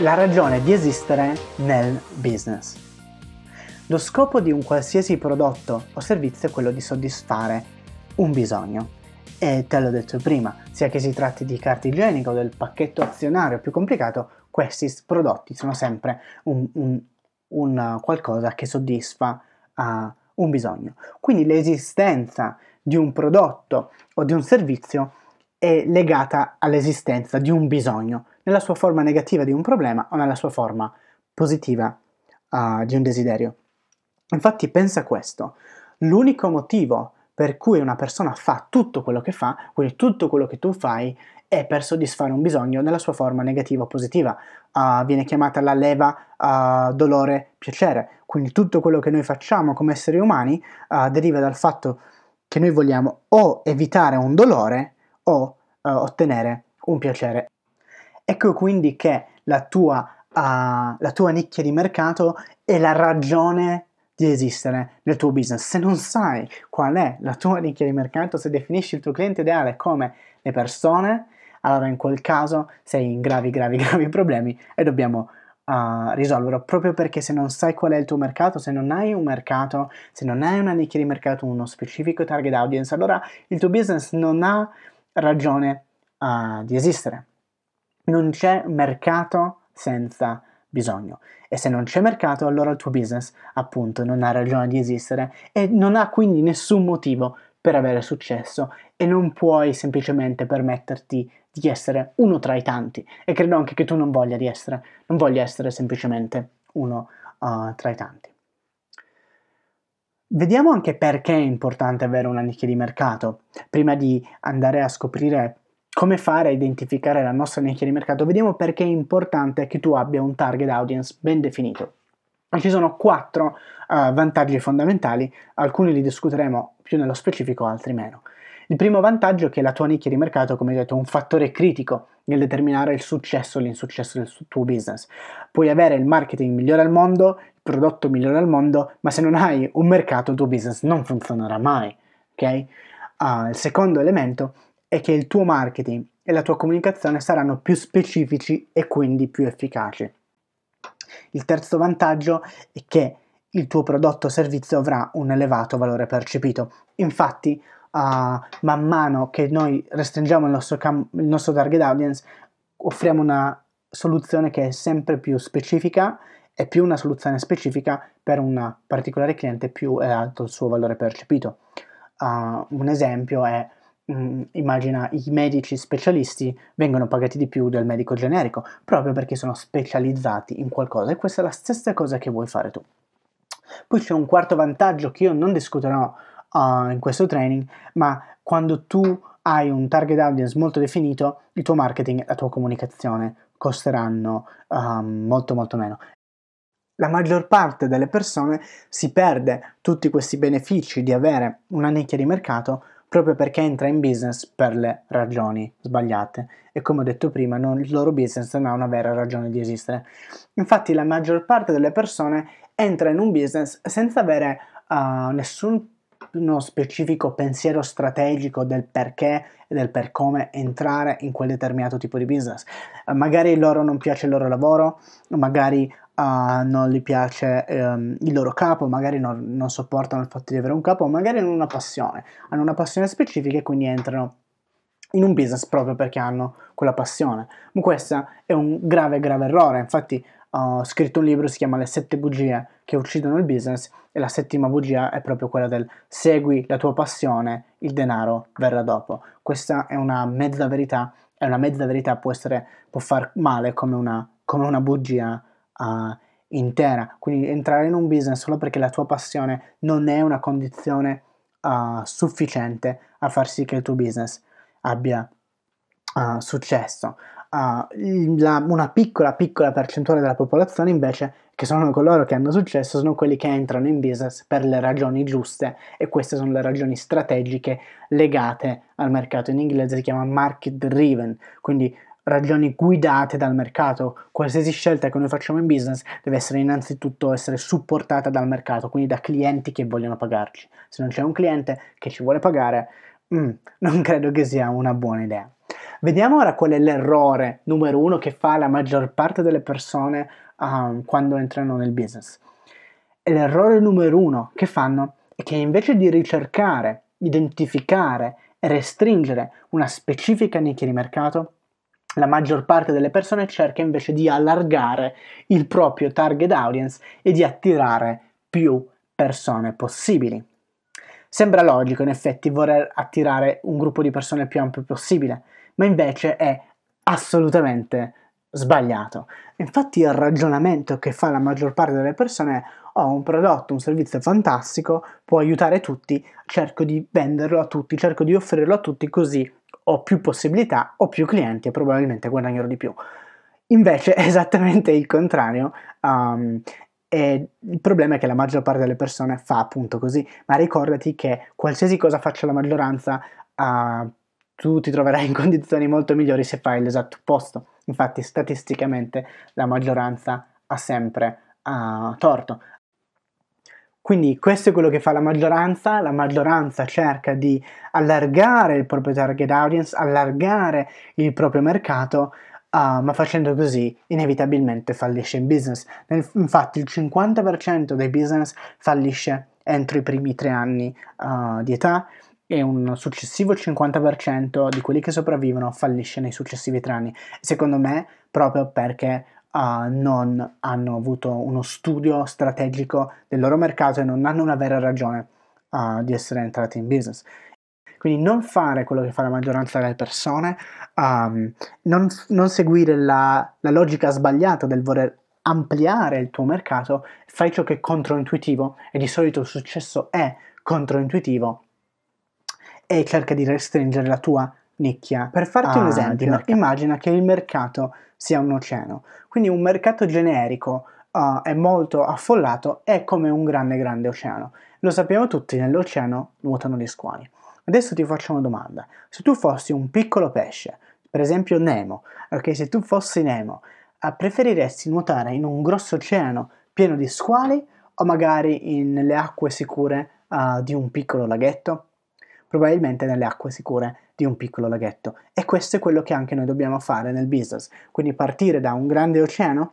la ragione di esistere nel business. Lo scopo di un qualsiasi prodotto o servizio è quello di soddisfare un bisogno. E te l'ho detto prima, sia che si tratti di carta igienica o del pacchetto azionario più complicato, questi prodotti sono sempre un, un, un qualcosa che soddisfa uh, un bisogno. Quindi l'esistenza di un prodotto o di un servizio è legata all'esistenza di un bisogno nella sua forma negativa di un problema o nella sua forma positiva uh, di un desiderio. Infatti pensa questo, l'unico motivo per cui una persona fa tutto quello che fa, quindi tutto quello che tu fai, è per soddisfare un bisogno nella sua forma negativa o positiva. Uh, viene chiamata la leva uh, dolore piacere. Quindi tutto quello che noi facciamo come esseri umani uh, deriva dal fatto che noi vogliamo o evitare un dolore o ottenere un piacere. Ecco quindi che la tua, uh, la tua nicchia di mercato è la ragione di esistere nel tuo business. Se non sai qual è la tua nicchia di mercato, se definisci il tuo cliente ideale come le persone, allora in quel caso sei in gravi, gravi, gravi problemi e dobbiamo uh, risolverlo proprio perché se non sai qual è il tuo mercato, se non hai un mercato, se non hai una nicchia di mercato, uno specifico target audience, allora il tuo business non ha ragione uh, di esistere non c'è mercato senza bisogno. E se non c'è mercato, allora il tuo business, appunto, non ha ragione di esistere e non ha quindi nessun motivo per avere successo e non puoi semplicemente permetterti di essere uno tra i tanti. E credo anche che tu non voglia di essere, non voglia essere semplicemente uno uh, tra i tanti. Vediamo anche perché è importante avere una nicchia di mercato, prima di andare a scoprire come fare a identificare la nostra nicchia di mercato? Vediamo perché è importante che tu abbia un target audience ben definito. Ci sono quattro uh, vantaggi fondamentali, alcuni li discuteremo più nello specifico, altri meno. Il primo vantaggio è che la tua nicchia di mercato, come detto, è un fattore critico nel determinare il successo o l'insuccesso del tuo business. Puoi avere il marketing migliore al mondo, il prodotto migliore al mondo, ma se non hai un mercato il tuo business non funzionerà mai. Okay? Uh, il secondo elemento è che il tuo marketing e la tua comunicazione saranno più specifici e quindi più efficaci. Il terzo vantaggio è che il tuo prodotto o servizio avrà un elevato valore percepito. Infatti, uh, man mano che noi restringiamo il nostro, cam- il nostro target audience, offriamo una soluzione che è sempre più specifica e più una soluzione specifica per un particolare cliente, più è eh, alto il suo valore percepito. Uh, un esempio è mh, mm, immagina i medici specialisti vengono pagati di più del medico generico, proprio perché sono specializzati in qualcosa e questa è la stessa cosa che vuoi fare tu. Poi c'è un quarto vantaggio che io non discuterò uh, in questo training, ma quando tu hai un target audience molto definito, il tuo marketing e la tua comunicazione costeranno um, molto molto meno la maggior parte delle persone si perde tutti questi benefici di avere una nicchia di mercato proprio perché entra in business per le ragioni sbagliate e come ho detto prima non, il loro business non ha una vera ragione di esistere. Infatti la maggior parte delle persone entra in un business senza avere uh, nessun specifico pensiero strategico del perché e del per come entrare in quel determinato tipo di business. Magari loro non piace il loro lavoro, magari uh, non gli piace um, il loro capo, magari non, non sopportano il fatto di avere un capo, magari hanno una passione, hanno una passione specifica e quindi entrano in un business proprio perché hanno quella passione. Ma questo è un grave, grave errore. Infatti, ho scritto un libro, si chiama Le sette bugie che uccidono il business e la settima bugia è proprio quella del segui la tua passione, il denaro verrà dopo. Questa è una mezza verità È una mezza verità può, essere, può far male come una, come una bugia uh, intera. Quindi entrare in un business solo perché la tua passione non è una condizione uh, sufficiente a far sì che il tuo business abbia uh, successo. Uh, la, una piccola piccola percentuale della popolazione invece che sono coloro che hanno successo sono quelli che entrano in business per le ragioni giuste e queste sono le ragioni strategiche legate al mercato in inglese si chiama market driven quindi ragioni guidate dal mercato. Qualsiasi scelta che noi facciamo in business deve essere innanzitutto essere supportata dal mercato, quindi da clienti che vogliono pagarci. Se non c'è un cliente che ci vuole pagare, mm, non credo che sia una buona idea. Vediamo ora qual è l'errore numero uno che fa la maggior parte delle persone um, quando entrano nel business. E l'errore numero uno che fanno è che invece di ricercare, identificare e restringere una specifica nicchia di mercato, la maggior parte delle persone cerca invece di allargare il proprio target audience e di attirare più persone possibili. Sembra logico in effetti voler attirare un gruppo di persone più ampio possibile, ma invece è assolutamente sbagliato. Infatti il ragionamento che fa la maggior parte delle persone è ho oh, un prodotto, un servizio fantastico, può aiutare tutti, cerco di venderlo a tutti, cerco di offrirlo a tutti così ho più possibilità, ho più clienti e probabilmente guadagnerò di più. Invece è esattamente il contrario. Um, il problema è che la maggior parte delle persone fa appunto così, ma ricordati che qualsiasi cosa faccia la maggioranza, uh, tu ti troverai in condizioni molto migliori se fai l'esatto opposto. Infatti, statisticamente la maggioranza ha sempre uh, torto, quindi questo è quello che fa la maggioranza, la maggioranza cerca di allargare il proprio target audience, allargare il proprio mercato, uh, ma facendo così inevitabilmente fallisce in business. Nel, infatti il 50% dei business fallisce entro i primi tre anni uh, di età e un successivo 50% di quelli che sopravvivono fallisce nei successivi tre anni. Secondo me proprio perché uh, non hanno avuto uno studio strategico del loro mercato e non hanno una vera ragione uh, di essere entrati in business. Quindi non fare quello che fa la maggioranza delle persone, um, non, non, seguire la, la logica sbagliata del voler ampliare il tuo mercato, fai ciò che è controintuitivo e di solito il successo è controintuitivo e cerca di restringere la tua nicchia. Per farti ah, un esempio, immagina che il mercato sia un oceano, quindi un mercato generico uh, è molto affollato è come un grande grande oceano. Lo sappiamo tutti, nell'oceano nuotano gli squali. Adesso ti faccio una domanda. Se tu fossi un piccolo pesce, per esempio Nemo, ok, se tu fossi Nemo, ah, preferiresti nuotare in un grosso oceano pieno di squali o magari in, nelle acque sicure uh, di un piccolo laghetto? Probabilmente nelle acque sicure di un piccolo laghetto. E questo è quello che anche noi dobbiamo fare nel business, quindi partire da un grande oceano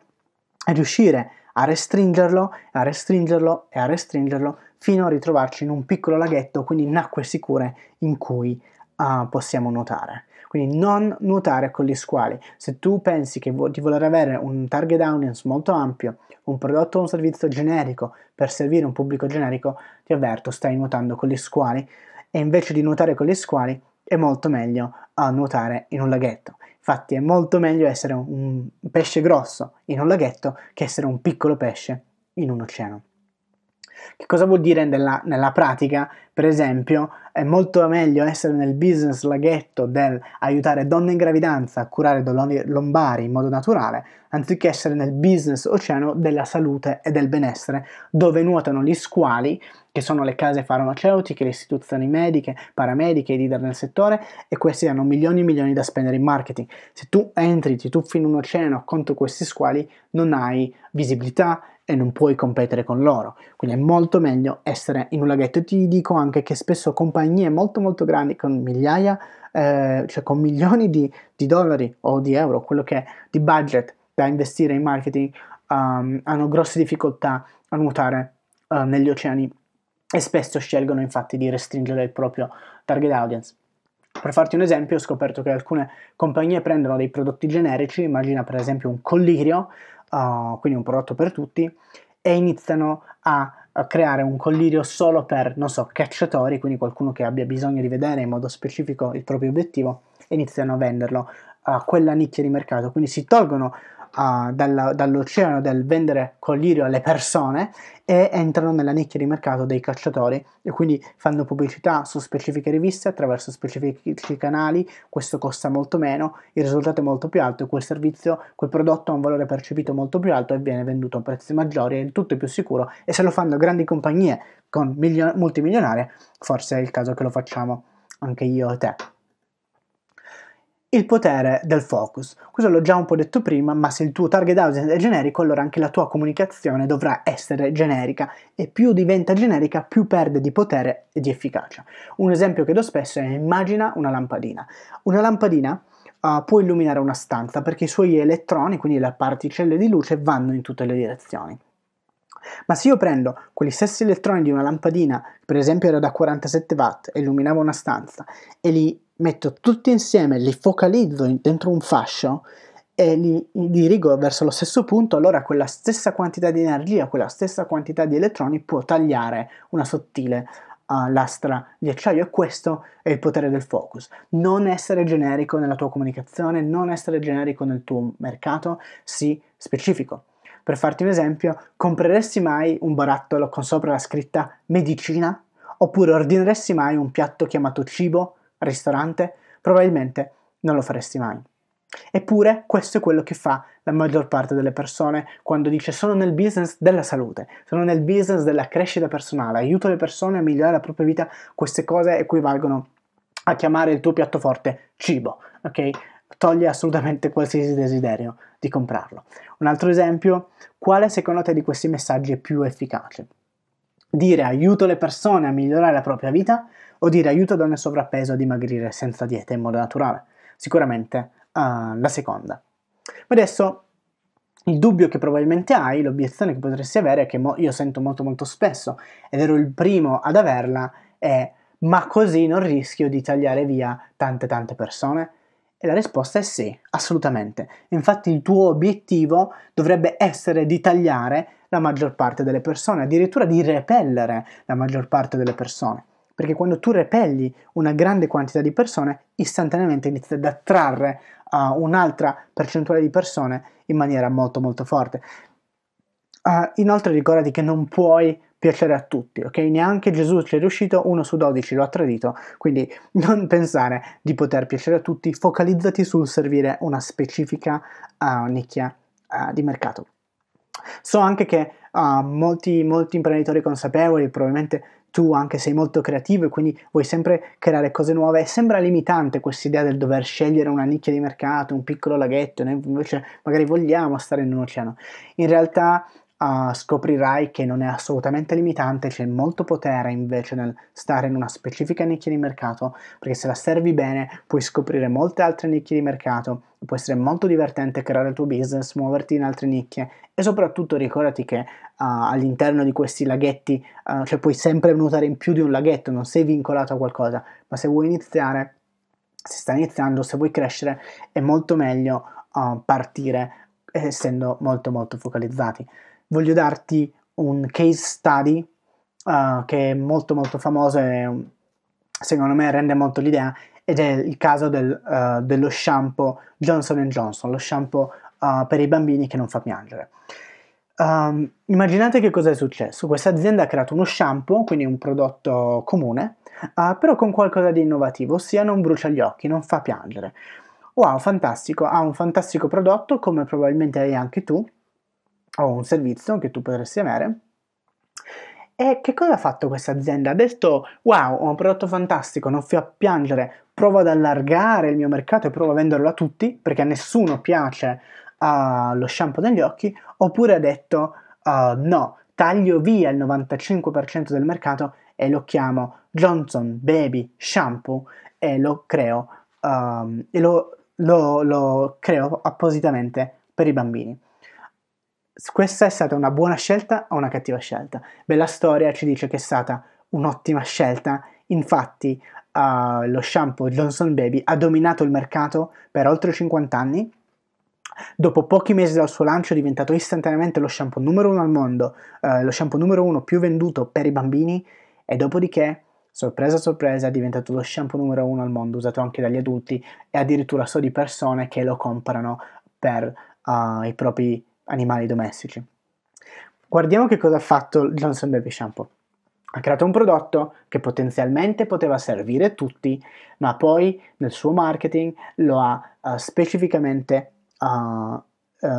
e riuscire a restringerlo, a restringerlo e a restringerlo fino a ritrovarci in un piccolo laghetto, quindi in acque sicure in cui uh, possiamo nuotare. Quindi non nuotare con gli squali. Se tu pensi che vo- di voler avere un target audience molto ampio, un prodotto o un servizio generico per servire un pubblico generico, ti avverto, stai nuotando con gli squali e invece di nuotare con gli squali è molto meglio a nuotare in un laghetto. Infatti è molto meglio essere un pesce grosso in un laghetto che essere un piccolo pesce in un oceano. Che cosa vuol dire nella, nella, pratica? Per esempio, è molto meglio essere nel business laghetto del aiutare donne in gravidanza a curare dolori lombari in modo naturale, anziché essere nel business oceano della salute e del benessere, dove nuotano gli squali che sono le case farmaceutiche, le istituzioni mediche, paramediche, i leader nel settore e questi hanno milioni e milioni da spendere in marketing. Se tu entri, ti tuffi in un oceano contro questi squali, non hai visibilità e non puoi competere con loro. Quindi è molto meglio essere in un laghetto. Ti dico anche che spesso compagnie molto molto grandi con migliaia, eh, cioè con milioni di, di, dollari o di euro, quello che è, di budget da investire in marketing, um, hanno grosse difficoltà a nuotare uh, negli oceani e spesso scelgono infatti di restringere il proprio target audience. Per farti un esempio, ho scoperto che alcune compagnie prendono dei prodotti generici, immagina per esempio un collirio, uh, quindi un prodotto per tutti, e iniziano a creare un collirio solo per, non so, cacciatori, quindi qualcuno che abbia bisogno di vedere in modo specifico il proprio obiettivo, e iniziano a venderlo a quella nicchia di mercato. Quindi si tolgono uh, dalla, dall'oceano del vendere collirio alle persone e entrano nella nicchia di mercato dei cacciatori e quindi fanno pubblicità su specifiche riviste attraverso specifici canali, questo costa molto meno, il risultato è molto più alto e quel servizio, quel prodotto ha un valore percepito molto più alto e viene venduto a prezzi maggiori, è tutto più sicuro e se lo fanno grandi compagnie con milion- multimilionarie, forse è il caso che lo facciamo anche io e te il potere del focus. Questo l'ho già un po' detto prima, ma se il tuo target audience è generico, allora anche la tua comunicazione dovrà essere generica e più diventa generica, più perde di potere e di efficacia. Un esempio che do spesso è immagina una lampadina. Una lampadina uh, può illuminare una stanza perché i suoi elettroni, quindi le particelle di luce, vanno in tutte le direzioni. Ma se io prendo quegli stessi elettroni di una lampadina, per esempio era da 47 watt e illuminava una stanza, e li metto tutti insieme, li focalizzo in, dentro un fascio e li, dirigo verso lo stesso punto, allora quella stessa quantità di energia, quella stessa quantità di elettroni può tagliare una sottile uh, lastra di acciaio e questo è il potere del focus. Non essere generico nella tua comunicazione, non essere generico nel tuo mercato, sii specifico. Per farti un esempio, compreresti mai un barattolo con sopra la scritta medicina? Oppure ordineresti mai un piatto chiamato cibo ristorante, probabilmente non lo faresti mai. Eppure questo è quello che fa la maggior parte delle persone quando dice sono nel business della salute, sono nel business della crescita personale, aiuto le persone a migliorare la propria vita, queste cose equivalgono a chiamare il tuo piatto forte cibo, ok? Toglie assolutamente qualsiasi desiderio di comprarlo. Un altro esempio, quale secondo te di questi messaggi è più efficace? Dire aiuto le persone a migliorare la propria vita o dire aiuta donne sovrappeso a dimagrire senza dieta in modo naturale. Sicuramente uh, la seconda. Ma adesso il dubbio che probabilmente hai, l'obiezione che potresti avere, che mo- io sento molto molto spesso, ed ero il primo ad averla, è ma così non rischio di tagliare via tante tante persone? E la risposta è sì, assolutamente. Infatti il tuo obiettivo dovrebbe essere di tagliare la maggior parte delle persone, addirittura di repellere la maggior parte delle persone perché quando tu repelli una grande quantità di persone, istantaneamente inizi ad attrarre uh, un'altra percentuale di persone in maniera molto molto forte. Uh, inoltre ricordati che non puoi piacere a tutti, ok? Neanche Gesù ci è riuscito, uno su 12 lo ha tradito, quindi non pensare di poter piacere a tutti, focalizzati sul servire una specifica uh, nicchia uh, di mercato. So anche che uh, molti, molti imprenditori consapevoli, probabilmente tu anche sei molto creativo e quindi vuoi sempre creare cose nuove, sembra limitante questa idea del dover scegliere una nicchia di mercato, un piccolo laghetto, noi invece magari vogliamo stare in un oceano. In realtà uh, scoprirai che non è assolutamente limitante, c'è molto potere invece nel stare in una specifica nicchia di mercato, perché se la servi bene puoi scoprire molte altre nicchie di mercato, può essere molto divertente creare il tuo business, muoverti in altre nicchie e soprattutto ricordati che uh, all'interno di questi laghetti, uh, cioè puoi sempre nuotare in più di un laghetto, non sei vincolato a qualcosa, ma se vuoi iniziare, se stai iniziando, se vuoi crescere, è molto meglio ah, partire essendo molto molto focalizzati voglio darti un case study uh, che è molto molto famoso e mm, secondo me rende molto l'idea ed è il caso del, uh, dello shampoo Johnson Johnson, lo shampoo uh, per i bambini che non fa piangere. Um, immaginate che cosa è successo. Questa azienda ha creato uno shampoo, quindi un prodotto comune, uh, però con qualcosa di innovativo, ossia non brucia gli occhi, non fa piangere. Wow, fantastico, ha un fantastico prodotto come probabilmente hai anche tu, o un servizio che tu potresti avere. E che cosa ha fatto questa azienda? Ha detto wow, ho un prodotto fantastico, non fio a piangere, provo ad allargare il mio mercato e provo a venderlo a tutti perché a nessuno piace uh, lo shampoo negli occhi, oppure ha detto uh, no, taglio via il 95% del mercato e lo chiamo Johnson Baby Shampoo e lo creo, um, e lo, lo, lo creo appositamente per i bambini questa è stata una buona scelta o una cattiva scelta? Beh, la storia ci dice che è stata un'ottima scelta, infatti uh, lo shampoo Johnson Baby ha dominato il mercato per oltre 50 anni, dopo pochi mesi dal suo lancio è diventato istantaneamente lo shampoo numero uno al mondo, uh, lo shampoo numero uno più venduto per i bambini e dopodiché sorpresa sorpresa, è diventato lo shampoo numero uno al mondo, usato anche dagli adulti e addirittura so di persone che lo comprano per uh, i propri animali domestici. Guardiamo che cosa ha fatto Johnson Baby Shampoo. Ha creato un prodotto che potenzialmente poteva servire a tutti, ma poi nel suo marketing lo ha uh, specificamente uh, uh,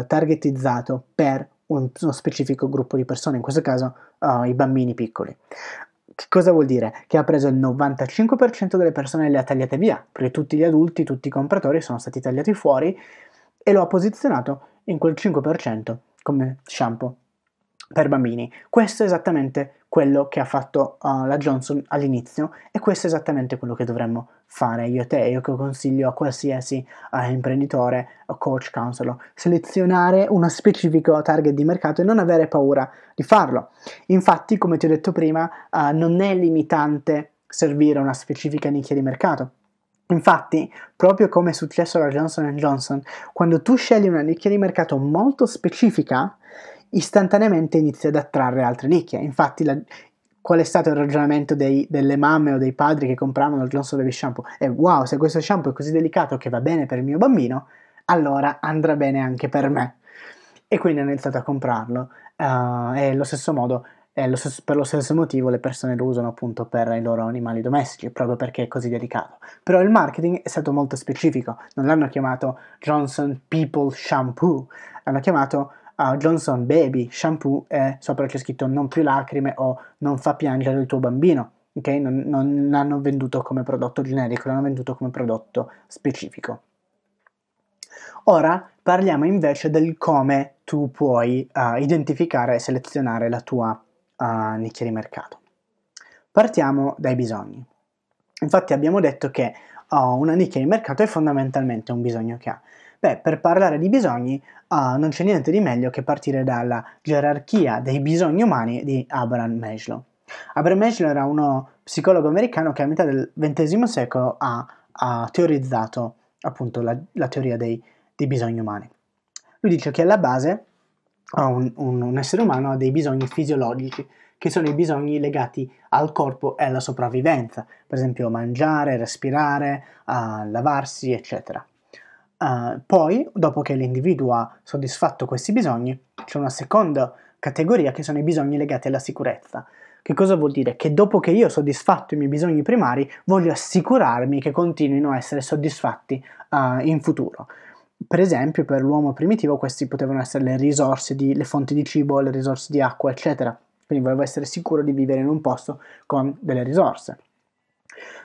targetizzato per un, uno specifico gruppo di persone, in questo caso i bambini piccoli. Che cosa vuol dire? Che ha preso il 95% delle persone e le ha tagliate via, perché tutti gli adulti, tutti i compratori sono stati tagliati fuori e lo ha posizionato in quel 5% come shampoo per bambini. Questo è esattamente quello che ha fatto uh, la Johnson all'inizio e questo è esattamente quello che dovremmo fare io e te, io che consiglio a qualsiasi uh, imprenditore, uh, coach, counselor, selezionare uno specifico target di mercato e non avere paura di farlo. Infatti, come ti ho detto prima, uh, non è limitante servire una specifica nicchia di mercato. Infatti, proprio come è successo alla Johnson Johnson, quando tu scegli una nicchia di mercato molto specifica, istantaneamente inizi ad attrarre altre nicchie. Infatti, la, qual è stato il ragionamento dei, delle mamme o dei padri che compravano il Johnson Baby Shampoo? E wow, se questo shampoo è così delicato che va bene per il mio bambino, allora andrà bene anche per me. E quindi hanno iniziato a comprarlo. Uh, e allo stesso modo lo stesso, per lo stesso motivo le persone lo usano appunto per i loro animali domestici, proprio perché è così delicato. Però il marketing è stato molto specifico, non l'hanno chiamato Johnson People Shampoo, l'hanno chiamato uh, Johnson Baby Shampoo e sopra c'è scritto non più lacrime o non fa piangere il tuo bambino. Okay? Non, non l'hanno venduto come prodotto generico, l'hanno venduto come prodotto specifico. Ora parliamo invece del come tu puoi uh, identificare e selezionare la tua a nicchie di mercato. Partiamo dai bisogni. Infatti abbiamo detto che oh, una nicchia di mercato è fondamentalmente un bisogno che ha. Beh, per parlare di bisogni oh, non c'è niente di meglio che partire dalla gerarchia dei bisogni umani di Abraham Maslow. Abraham Maslow era uno psicologo americano che a metà del XX secolo ha, ha teorizzato appunto la, la teoria dei, dei bisogni umani. Lui dice che alla base un, un, un essere umano ha dei bisogni fisiologici che sono i bisogni legati al corpo e alla sopravvivenza, per esempio mangiare, respirare, uh, lavarsi, eccetera. Uh, poi, dopo che l'individuo ha soddisfatto questi bisogni, c'è una seconda categoria che sono i bisogni legati alla sicurezza. Che cosa vuol dire? Che dopo che io ho soddisfatto i miei bisogni primari, voglio assicurarmi che continuino a essere soddisfatti uh, in futuro per esempio per l'uomo primitivo queste potevano essere le risorse, di, le fonti di cibo, le risorse di acqua, eccetera. Quindi volevo essere sicuro di vivere in un posto con delle risorse.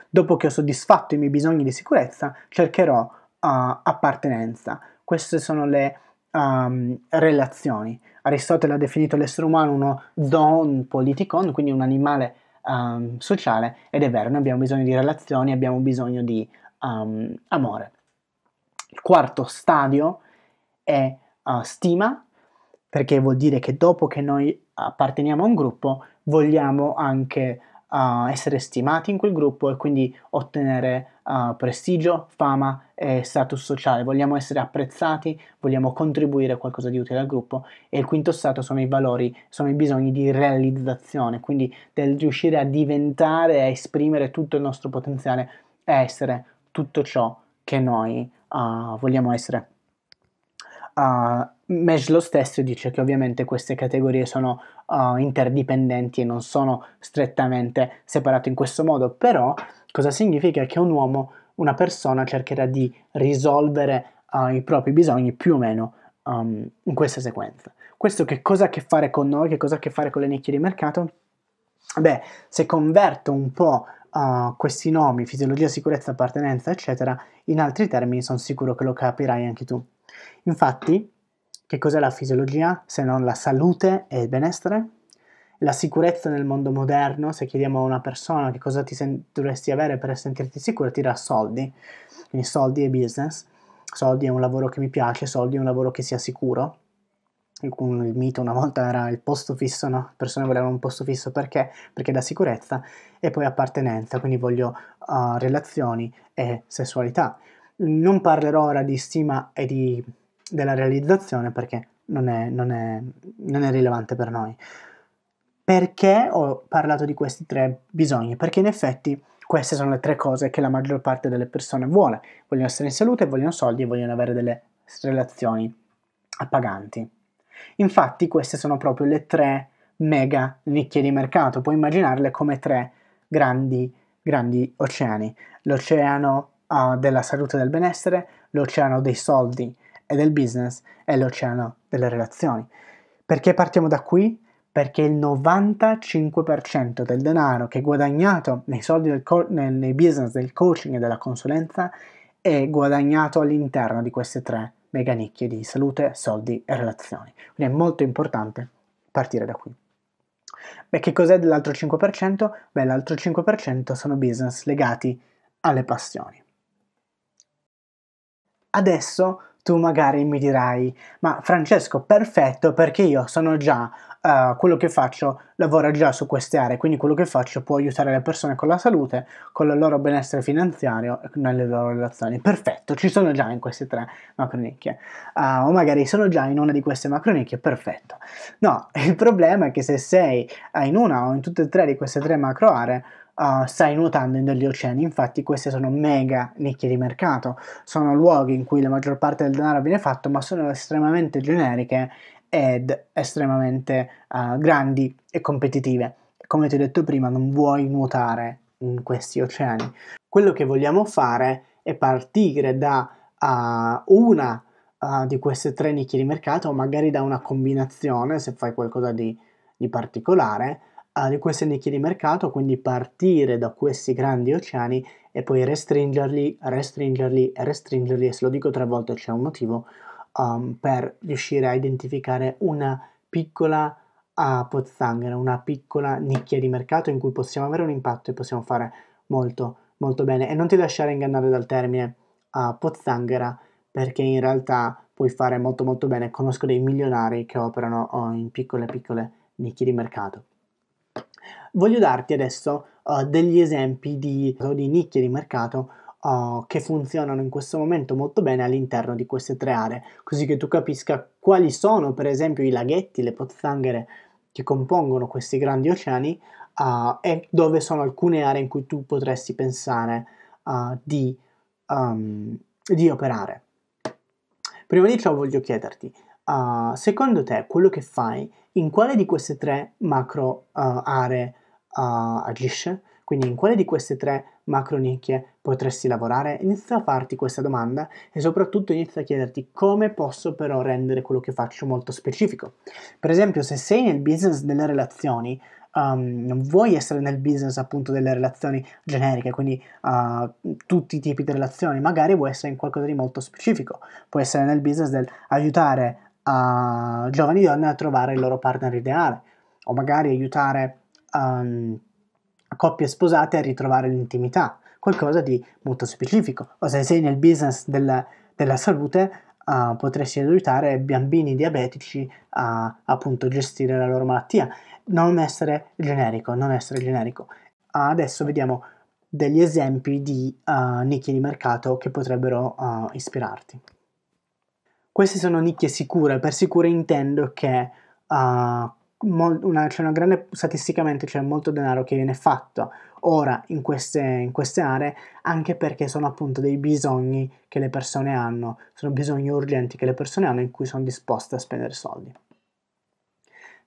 Dopo che ho soddisfatto i miei bisogni di sicurezza, cercherò uh, appartenenza. Queste sono le um, relazioni. Aristotele ha definito l'essere umano uno zoon politikon, quindi un animale um, sociale, ed è vero, noi abbiamo bisogno di relazioni, abbiamo bisogno di um, amore. Il quarto stadio è uh, stima, perché vuol dire che dopo che noi apparteniamo a un gruppo vogliamo anche uh, essere stimati in quel gruppo e quindi ottenere uh, prestigio, fama e status sociale, vogliamo essere apprezzati, vogliamo contribuire a qualcosa di utile al gruppo e il quinto stato sono i valori, sono i bisogni di realizzazione, quindi del riuscire a diventare, a esprimere tutto il nostro potenziale e essere tutto ciò che noi uh, vogliamo essere. Uh, Mesh lo stesso dice che ovviamente queste categorie sono uh, interdipendenti e non sono strettamente separate in questo modo, però cosa significa che un uomo, una persona cercherà di risolvere uh, i propri bisogni più o meno um, in questa sequenza. Questo che cosa ha a che fare con noi, che cosa ha a che fare con le nicchie di mercato? Beh, se converto un po' uh, questi nomi, fisiologia, sicurezza, appartenenza, eccetera, in altri termini sono sicuro che lo capirai anche tu. Infatti, che cos'è la fisiologia se non la salute e il benessere? La sicurezza nel mondo moderno, se chiediamo a una persona che cosa ti sen- dovresti avere per sentirti sicura, ti dà soldi, quindi soldi e business, soldi è un lavoro che mi piace, soldi è un lavoro che sia sicuro, il mito una volta era il posto fisso, no? Le persone volevano un posto fisso perché? Perché da sicurezza e poi appartenenza, quindi voglio uh, relazioni e sessualità. Non parlerò ora di stima e di, della realizzazione perché non è, non, è, non è rilevante per noi. Perché ho parlato di questi tre bisogni? Perché in effetti queste sono le tre cose che la maggior parte delle persone vuole. Vogliono essere in salute, vogliono soldi e vogliono avere delle relazioni appaganti. Infatti queste sono proprio le tre mega nicchie di mercato, puoi immaginarle come tre grandi, grandi oceani, l'oceano uh, della salute e del benessere, l'oceano dei soldi e del business e l'oceano delle relazioni. Perché partiamo da qui? Perché il 95% del denaro che è guadagnato nei soldi del co- nei business del coaching e della consulenza è guadagnato all'interno di queste tre mega nicchie di salute, soldi e relazioni. Quindi è molto importante partire da qui. Beh, che cos'è dell'altro 5%? Beh, l'altro 5% sono business legati alle passioni. Adesso tu magari mi dirai, ma Francesco, perfetto perché io sono già, uh, quello che faccio lavora già su queste aree, quindi quello che faccio può aiutare le persone con la salute, con il loro benessere finanziario e nelle loro relazioni. Perfetto, ci sono già in queste tre macronicchie. Uh, o magari sono già in una di queste macronicchie, perfetto. No, il problema è che se sei eh, in una o in tutte e tre di queste tre macro aree, uh, stai nuotando in degli oceani. Infatti queste sono mega nicchie di mercato, sono luoghi in cui la maggior parte del denaro viene fatto, ma sono estremamente generiche ed estremamente uh, grandi e competitive. Come ti ho detto prima, non vuoi nuotare in questi oceani. Quello che vogliamo fare è partire da uh, una uh, di queste tre nicchie di mercato, o magari da una combinazione, se fai qualcosa di, di particolare, di queste nicchie di mercato, quindi partire da questi grandi oceani e poi restringerli, restringerli e restringerli, e se lo dico tre volte c'è un motivo, um, per riuscire a identificare una piccola uh, pozzanghera, una piccola nicchia di mercato in cui possiamo avere un impatto e possiamo fare molto, molto bene. E non ti lasciare ingannare dal termine uh, pozzanghera, perché in realtà puoi fare molto molto bene. Conosco dei milionari che operano oh, in piccole piccole nicchie di mercato. Voglio darti adesso uh, degli esempi di, di nicchie di mercato uh, che funzionano in questo momento molto bene all'interno di queste tre aree, così che tu capisca quali sono per esempio i laghetti, le pozzanghere che compongono questi grandi oceani uh, e dove sono alcune aree in cui tu potresti pensare di, um, di operare. Prima di ciò voglio chiederti, uh, secondo te quello che fai in quale di queste tre macro uh, aree uh, agisce? Quindi in quale di queste tre macro nicchie potresti lavorare? Inizia a farti questa domanda e soprattutto inizia a chiederti come posso però rendere quello che faccio molto specifico. Per esempio, se sei nel business delle relazioni, Um, non vuoi essere nel business appunto delle relazioni generiche, quindi uh, tutti i tipi di relazioni, magari vuoi essere in qualcosa di molto specifico, puoi essere nel business del dell'aiutare uh, giovani donne a trovare il loro partner ideale o magari aiutare um, coppie sposate a ritrovare l'intimità, qualcosa di molto specifico. O se sei nel business del, della salute, uh, potresti aiutare bambini diabetici a appunto gestire la loro malattia. Non essere generico, non essere generico. Adesso vediamo degli esempi di uh, nicchie di mercato che potrebbero uh, ispirarti. Queste sono nicchie sicure, per sicure intendo che uh, una, c'è una grande, statisticamente c'è molto denaro che viene fatto ora in queste, in queste, aree anche perché sono appunto dei bisogni che le persone hanno, sono bisogni urgenti che le persone hanno in cui sono disposte a spendere soldi.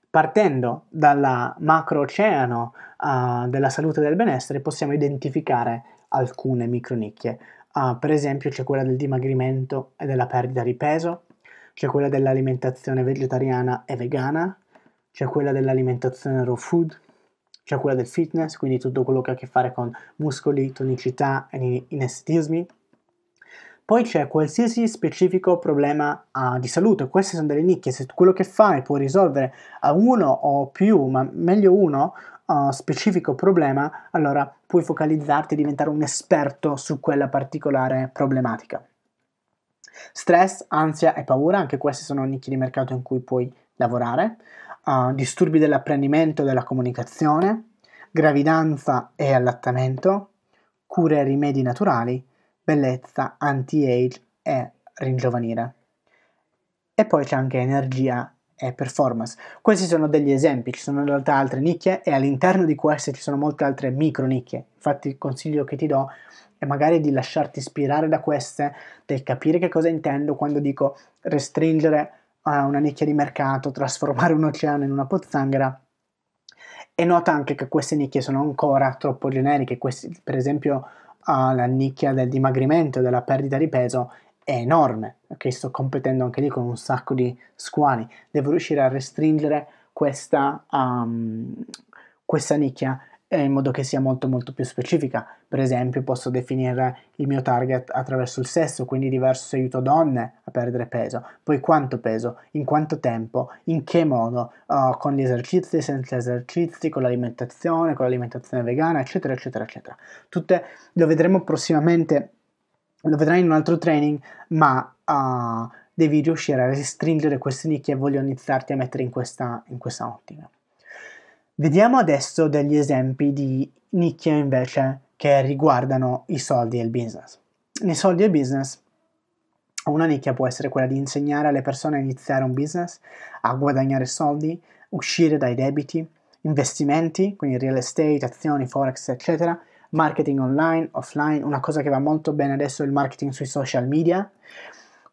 Partendo dal macrooceano uh, della salute e del benessere possiamo identificare alcune micronicchie. Ah, per esempio c'è quella del dimagrimento e della perdita di peso, c'è quella dell'alimentazione vegetariana e vegana, c'è quella dell'alimentazione raw food, c'è quella del fitness, quindi tutto quello che ha a che fare con muscoli, tonicità e inestetismi. Poi c'è qualsiasi specifico problema uh, di salute, queste sono delle nicchie, se quello che fai può risolvere a uno o più, ma meglio uno, specifico problema, allora puoi focalizzarti e diventare un esperto su quella particolare problematica. Stress, ansia e paura, anche questi sono nicchie di mercato in cui puoi lavorare. Uh, disturbi dell'apprendimento e della comunicazione, gravidanza e allattamento, cure e rimedi naturali, bellezza, anti-age e ringiovanire. E poi c'è anche energia e performance. Questi sono degli esempi, ci sono in realtà altre nicchie e all'interno di queste ci sono molte altre micro nicchie. Infatti il consiglio che ti do è magari di lasciarti ispirare da queste, del capire che cosa intendo quando dico restringere a eh, una nicchia di mercato, trasformare un oceano in una pozzanghera. E nota anche che queste nicchie sono ancora troppo generiche, questi, per esempio eh, la nicchia del dimagrimento, della perdita di peso, è enorme, ok? Sto competendo anche lì con un sacco di squali, devo riuscire a restringere questa, um, questa nicchia eh, in modo che sia molto molto più specifica. Per esempio posso definire il mio target attraverso il sesso, quindi diverso se aiuto donne a perdere peso, poi quanto peso, in quanto tempo, in che modo, uh, con gli esercizi, senza esercizi, con l'alimentazione, con l'alimentazione vegana, eccetera, eccetera, eccetera. Tutte lo vedremo prossimamente lo vedrai in un altro training, ma uh, devi riuscire a restringere queste nicchie e voglio iniziarti a mettere in questa, in questa ottica. Vediamo adesso degli esempi di nicchie invece che riguardano i soldi e il business. Nei soldi e il business una nicchia può essere quella di insegnare alle persone a iniziare un business, a guadagnare soldi, uscire dai debiti, investimenti, quindi real estate, azioni, forex, eccetera, marketing online, offline, una cosa che va molto bene adesso è il marketing sui social media,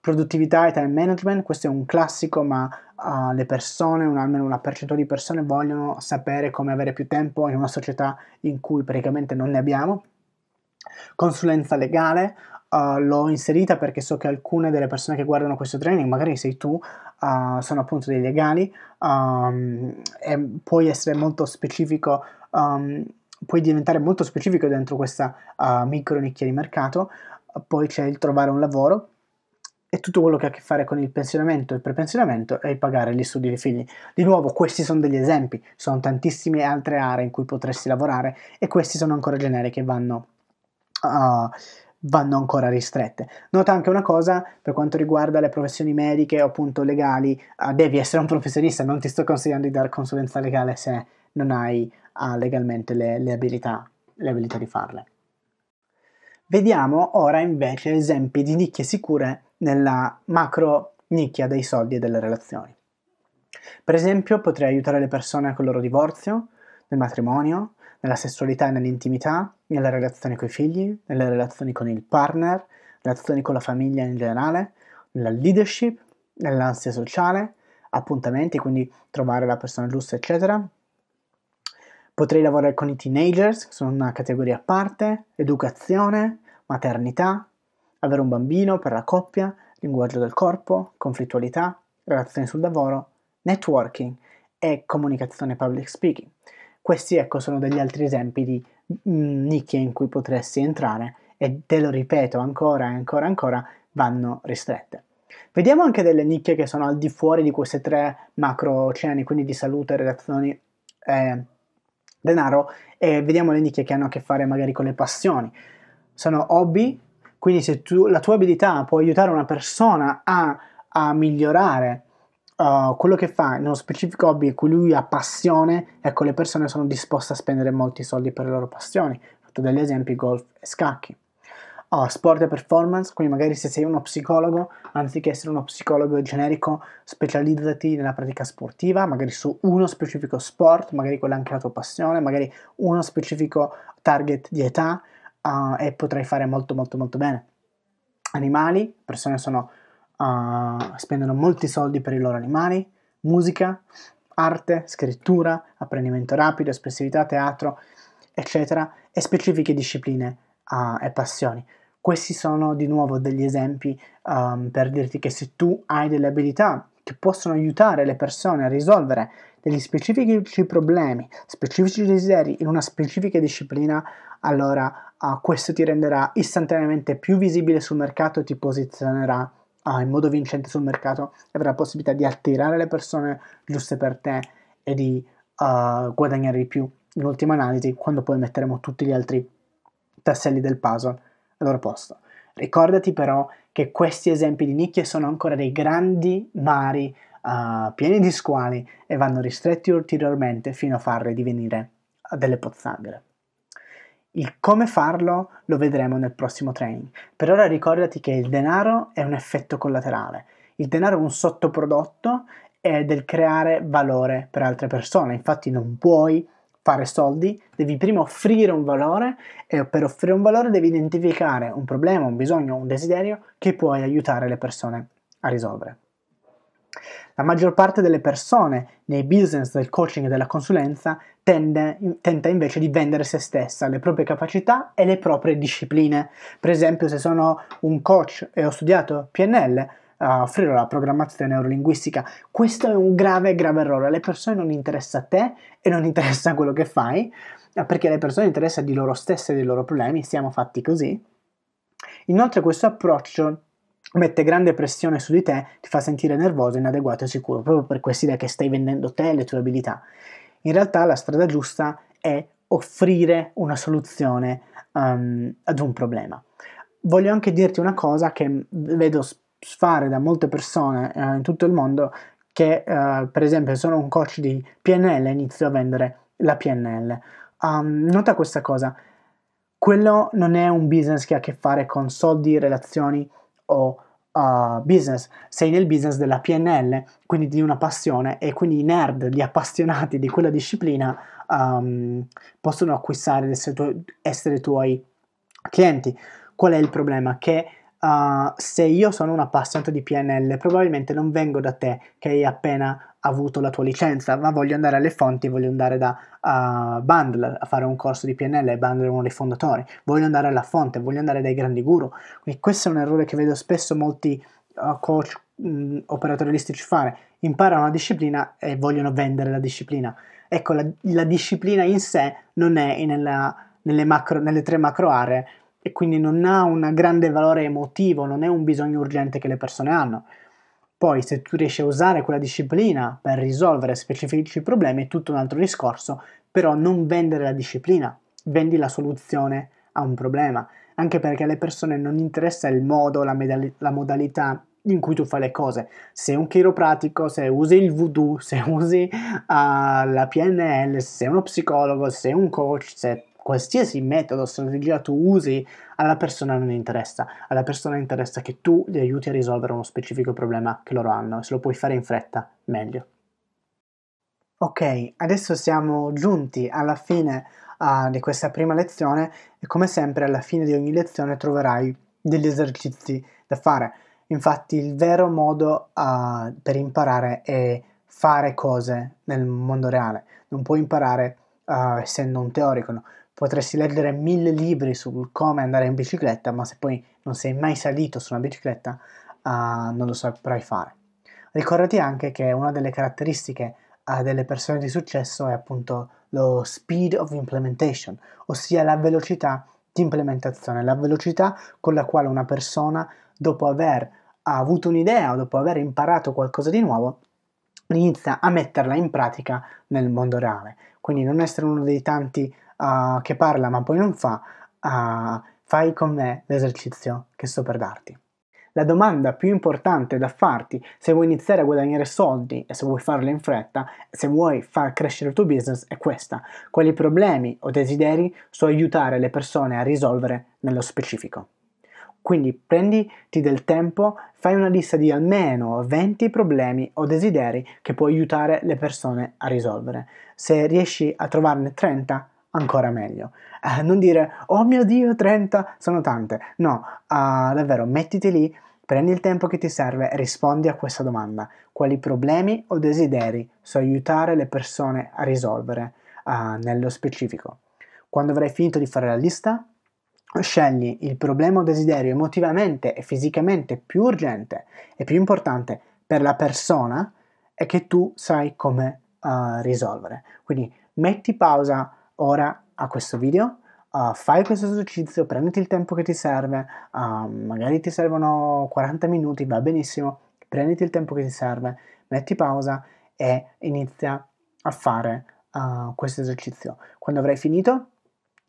produttività e time management, questo è un classico ma uh, le persone, un, almeno una percentuale di persone vogliono sapere come avere più tempo in una società in cui praticamente non ne abbiamo, consulenza legale, Uh, l'ho inserita perché so che alcune delle persone che guardano questo training, magari sei tu, uh, sono appunto dei legali um, e puoi essere molto specifico um, puoi diventare molto specifico dentro questa uh, micro nicchia di mercato, poi c'è il trovare un lavoro e tutto quello che ha a che fare con il pensionamento, e il prepensionamento e il pagare gli studi dei figli. Di nuovo, questi sono degli esempi, sono tantissime altre aree in cui potresti lavorare e questi sono ancora generiche, vanno... Uh, vanno ancora ristrette. Nota anche una cosa per quanto riguarda le professioni mediche o appunto legali, uh, devi essere un professionista, non ti sto consigliando di dare consulenza legale se non hai ha legalmente le, le, abilità, le abilità di farle. Vediamo ora invece esempi di nicchie sicure nella macro nicchia dei soldi e delle relazioni. Per esempio potrei aiutare le persone con il loro divorzio, nel matrimonio, nella sessualità e nell'intimità, nelle relazioni con i figli, nelle relazioni con il partner, relazioni con la famiglia in generale, nella leadership, nell'ansia sociale, appuntamenti, quindi trovare la persona giusta, eccetera, Potrei lavorare con i teenagers, che sono una categoria a parte, educazione, maternità, avere un bambino per la coppia, linguaggio del corpo, conflittualità, relazioni sul lavoro, networking e comunicazione public speaking. Questi ecco sono degli altri esempi di mm, nicchie in cui potresti entrare e te lo ripeto ancora e ancora e ancora vanno ristrette. Vediamo anche delle nicchie che sono al di fuori di questi tre macro oceani, quindi di salute, relazioni e eh, denaro e vediamo le nicchie che hanno a che fare magari con le passioni. Sono hobby, quindi se tu, la tua abilità può aiutare una persona a, a migliorare uh, quello che fa, nello specifico hobby a cui lui ha passione, ecco le persone sono disposte a spendere molti soldi per le loro passioni. Ho fatto degli esempi golf e scacchi oh, sport e performance, quindi magari se sei uno psicologo, anziché essere uno psicologo generico, specializzati nella pratica sportiva, magari su uno specifico sport, magari quella è anche la tua passione, magari uno specifico target di età uh, e potrai fare molto molto molto bene. Animali, persone sono, uh, spendono molti soldi per i loro animali, musica, arte, scrittura, apprendimento rapido, espressività, teatro, eccetera, e specifiche discipline uh, e passioni. Questi sono di nuovo degli esempi um, per dirti che se tu hai delle abilità che possono aiutare le persone a risolvere degli specifici problemi, specifici desideri in una specifica disciplina, allora uh, questo ti renderà istantaneamente più visibile sul mercato e ti posizionerà uh, in modo vincente sul mercato e avrà la possibilità di attirare le persone giuste per te e di uh, guadagnare di più. In ultima analisi, quando poi metteremo tutti gli altri tasselli del puzzle al loro posto. Ricordati però che questi esempi di nicchie sono ancora dei grandi mari uh, pieni di squali e vanno ristretti ulteriormente fino a farle divenire eh, delle pozzanghere. Il come farlo lo vedremo nel prossimo training. Per ora ricordati che il denaro è un effetto collaterale. Il denaro è un sottoprodotto eh, del creare valore per altre persone. Infatti non puoi fare soldi devi prima offrire un valore e per offrire un valore devi identificare un problema, un bisogno, un desiderio che puoi aiutare le persone a risolvere. La maggior parte delle persone nei business del coaching e della consulenza tende, tenta invece di vendere se stessa, le proprie capacità e le proprie discipline. Per esempio, se sono un coach e ho studiato PNL, a offrire la programmazione neurolinguistica. Questo è un grave, grave errore. Alle persone non interessa te e non interessa quello che fai, perché alle persone interessa di loro stesse e dei loro problemi, siamo fatti così. Inoltre questo approccio mette grande pressione su di te, ti fa sentire nervoso, inadeguato e sicuro, proprio per quest'idea che stai vendendo te e le tue abilità. In realtà la strada giusta è offrire una soluzione um, ad un problema. Voglio anche dirti una cosa che vedo spesso fare da molte persone eh, in tutto il mondo che eh, per esempio sono un coach di PNL e inizio a vendere la PNL. Um, ehm, nota questa cosa, quello non è un business che ha a che fare con soldi, relazioni o uh, business, sei nel business della PNL, quindi di una passione e quindi i nerd, gli appassionati di quella disciplina um, possono acquistare, essere, tu- essere tuoi clienti. Qual è il problema? Che uh, se io sono un appassionato di PNL, probabilmente non vengo da te che hai appena avuto la tua licenza, ma voglio andare alle fonti, voglio andare da uh, Bandler a fare un corso di PNL, Bandler è uno dei fondatori, voglio andare alla fonte, voglio andare dai grandi guru. Quindi questo è un errore che vedo spesso molti uh, coach mh, operatorialistici fare, imparano una disciplina e vogliono vendere la disciplina. Ecco, la, la disciplina in sé non è nella, nelle, macro, nelle tre macro aree e quindi non ha un grande valore emotivo, non è un bisogno urgente che le persone hanno. Poi se tu riesci a usare quella disciplina per risolvere specifici problemi è tutto un altro discorso, però non vendere la disciplina, vendi la soluzione a un problema, anche perché alle persone non interessa il modo, la, medali- la modalità in cui tu fai le cose. Se un chiropratico, se usi il voodoo, se usi uh, la PNL, se sei uno psicologo, se sei un coach, se qualsiasi metodo o strategia tu usi, alla persona non interessa. Alla persona interessa che tu li aiuti a risolvere uno specifico problema che loro hanno e se lo puoi fare in fretta, meglio. Ok, adesso siamo giunti alla fine uh, di questa prima lezione e come sempre alla fine di ogni lezione troverai degli esercizi da fare. Infatti il vero modo uh, per imparare è fare cose nel mondo reale, non puoi imparare uh, essendo un teorico, no? potresti leggere mille libri sul come andare in bicicletta, ma se poi non sei mai salito su una bicicletta uh, non lo saprai fare. Ricordati anche che una delle caratteristiche uh, delle persone di successo è appunto lo speed of implementation, ossia la velocità di implementazione, la velocità con la quale una persona dopo aver avuto un'idea o dopo aver imparato qualcosa di nuovo inizia a metterla in pratica nel mondo reale. Quindi non essere uno dei tanti uh, che parla ma poi non fa, uh, fai con me l'esercizio che sto per darti. La domanda più importante da farti se vuoi iniziare a guadagnare soldi e se vuoi farlo in fretta, se vuoi far crescere il tuo business, è questa. Quali problemi o desideri so aiutare le persone a risolvere nello specifico? Quindi prenditi del tempo, fai una lista di almeno 20 problemi o desideri che puoi aiutare le persone a risolvere. Se riesci a trovarne 30, ancora meglio. Eh, non dire, oh mio Dio, 30 sono tante. No, eh, davvero, mettiti lì, prendi il tempo che ti serve e rispondi a questa domanda. Quali problemi o desideri so aiutare le persone a risolvere eh, nello specifico? Quando avrai finito di fare la lista, scegli il problema o desiderio emotivamente e fisicamente più urgente e più importante per la persona e che tu sai come eh, risolvere. Quindi metti pausa ora a questo video. Uh, fai questo esercizio, prenditi il tempo che ti serve, uh, magari ti servono 40 minuti, va benissimo, prenditi il tempo che ti serve, metti pausa e inizia a fare uh, questo esercizio. Quando avrai finito,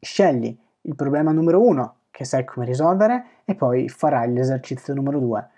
scegli il problema numero 1 che sai come risolvere e poi farai l'esercizio numero 2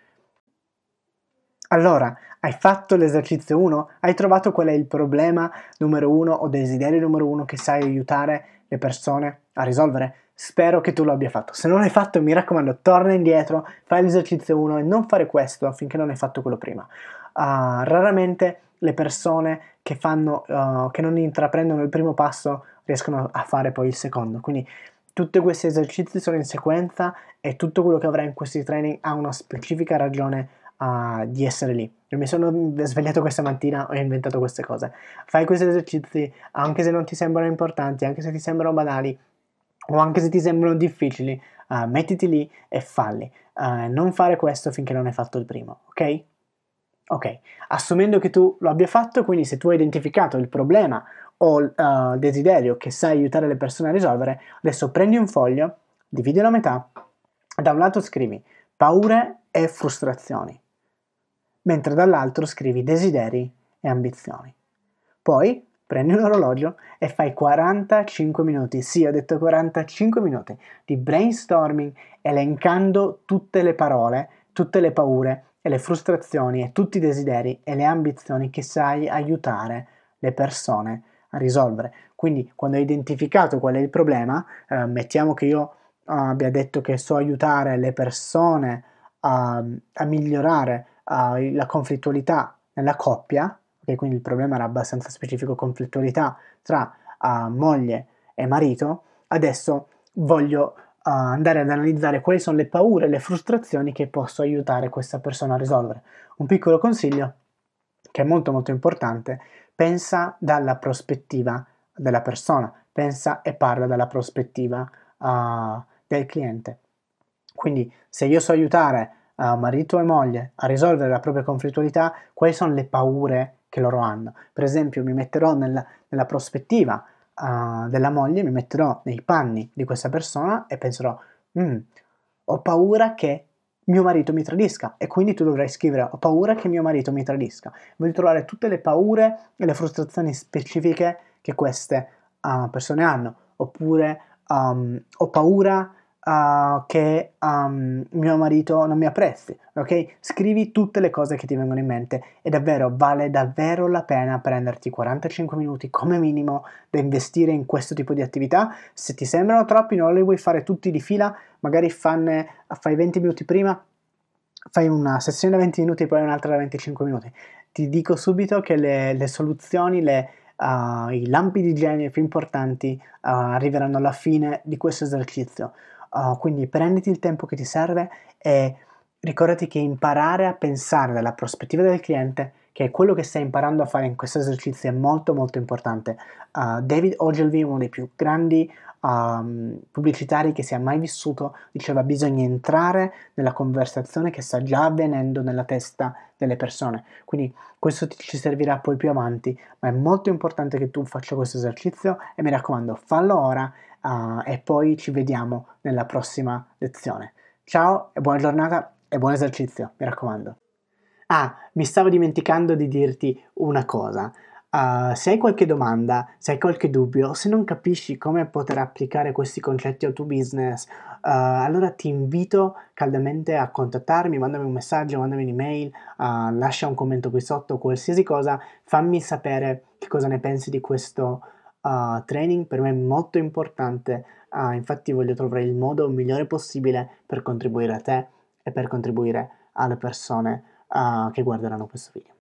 allora, hai fatto l'esercizio 1? Hai trovato qual è il problema numero 1 o desiderio numero 1 che sai aiutare le persone a risolvere? Spero che tu lo abbia fatto. Se non l'hai fatto, mi raccomando, torna indietro, fai l'esercizio 1 e non fare questo finché non hai fatto quello prima. Uh, raramente le persone che, fanno, uh, che non intraprendono il primo passo riescono a fare poi il secondo. Quindi tutti questi esercizi sono in sequenza e tutto quello che avrai in questi training ha una specifica ragione uh, di essere lì. Io mi sono svegliato questa mattina, ho inventato queste cose. Fai questi esercizi anche se non ti sembrano importanti, anche se ti sembrano banali o anche se ti sembrano difficili, uh, mettiti lì e falli. Uh, non fare questo finché non hai fatto il primo, ok? Ok, assumendo che tu lo abbia fatto, quindi se tu hai identificato il problema o eh, il uh, desiderio che sai aiutare le persone a risolvere, adesso prendi un foglio, dividilo a metà, da un lato scrivi paure e frustrazioni, mentre dall'altro scrivi desideri e ambizioni. Poi prendi un orologio e fai 45 minuti, sì ho detto 45 minuti, di brainstorming elencando tutte le parole, tutte le paure e le frustrazioni e tutti i desideri e le ambizioni che sai aiutare le persone a risolvere. Quindi quando hai identificato qual è il problema, eh, mettiamo che io abbia detto che so aiutare le persone a, a migliorare uh, la conflittualità nella coppia, okay, quindi il problema era abbastanza specifico, conflittualità tra uh, moglie e marito, adesso voglio uh, andare ad analizzare quali sono le paure, le frustrazioni che posso aiutare questa persona a risolvere. Un piccolo consiglio che è molto molto importante, pensa dalla prospettiva della persona, pensa e parla dalla prospettiva uh, del cliente. Quindi se io so aiutare a marito e moglie a risolvere la propria conflittualità, quali sono le paure che loro hanno. Per esempio, mi metterò nella, nella prospettiva uh, della moglie, mi metterò nei panni di questa persona e penserò, mm, ho paura che mio marito mi tradisca e quindi tu dovrai scrivere ho paura che mio marito mi tradisca. Voglio trovare tutte le paure e le frustrazioni specifiche che queste uh, persone hanno, oppure um, ho paura uh, che um, mio marito non mi apprezzi, ok? Scrivi tutte le cose che ti vengono in mente e davvero vale davvero la pena prenderti 45 minuti come minimo da investire in questo tipo di attività. Se ti sembrano troppi, non li vuoi fare tutti di fila, magari fanne, fai 20 minuti prima, fai una sessione da 20 minuti e poi un'altra da 25 minuti. Ti dico subito che le, le soluzioni, le, uh, i lampi di genio più importanti uh, arriveranno alla fine di questo esercizio. Uh, quindi prenditi il tempo che ti serve e ricordati che imparare a pensare dalla prospettiva del cliente, che è quello che stai imparando a fare in questo esercizio, è molto molto importante. David Ogilvy, uno dei più grandi um, pubblicitari che si è mai vissuto, diceva bisogna entrare nella conversazione che sta già avvenendo nella testa delle persone. Quindi questo ti, ci servirà poi più avanti, ma è molto importante che tu faccia questo esercizio e mi raccomando, fallo ora uh, e poi ci vediamo nella prossima lezione. Ciao e buona giornata e buon esercizio, mi raccomando. Ah, mi stavo dimenticando di dirti una cosa. Uh, se hai qualche domanda, se hai qualche dubbio, se non capisci come poter applicare questi concetti al tuo business, uh, allora ti invito caldamente a contattarmi, mandami un messaggio, mandami un'email, uh, lascia un commento qui sotto, qualsiasi cosa, fammi sapere che cosa ne pensi di questo training, per me è molto importante, infatti voglio trovare il modo migliore possibile per contribuire a te e per contribuire alle persone che guarderanno questo video.